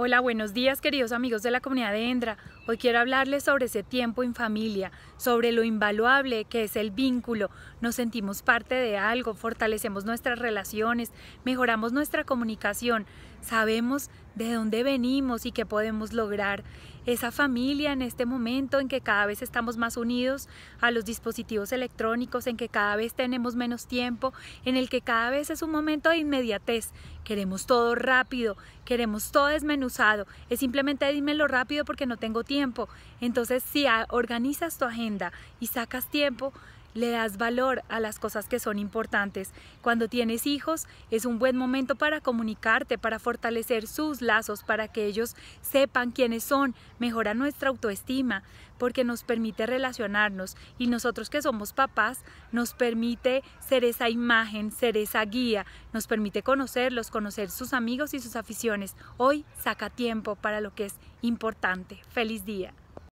Hola, buenos días queridos amigos de la comunidad de Endra. Hoy quiero hablarles sobre ese tiempo en familia, sobre lo invaluable que es el vínculo. Nos sentimos parte de algo, fortalecemos nuestras relaciones, mejoramos nuestra comunicación. Sabemos de dónde venimos y qué podemos lograr. Esa familia en este momento en que cada vez estamos más unidos a los dispositivos electrónicos, en que cada vez tenemos menos tiempo, en el que cada vez es un momento de inmediatez. Queremos todo rápido, queremos todo desmenuzado. Es simplemente dímelo rápido porque no tengo tiempo. Entonces si organizas tu agenda y sacas tiempo, le das valor a las cosas que son importantes. Cuando tienes hijos es un buen momento para comunicarte, para fortalecer sus lazos, para que ellos sepan quiénes son, mejora nuestra autoestima, porque nos permite relacionarnos y nosotros que somos papás nos permite ser esa imagen, ser esa guía, nos permite conocerlos, conocer sus amigos y sus aficiones. Hoy saca tiempo para lo que es importante. Feliz día.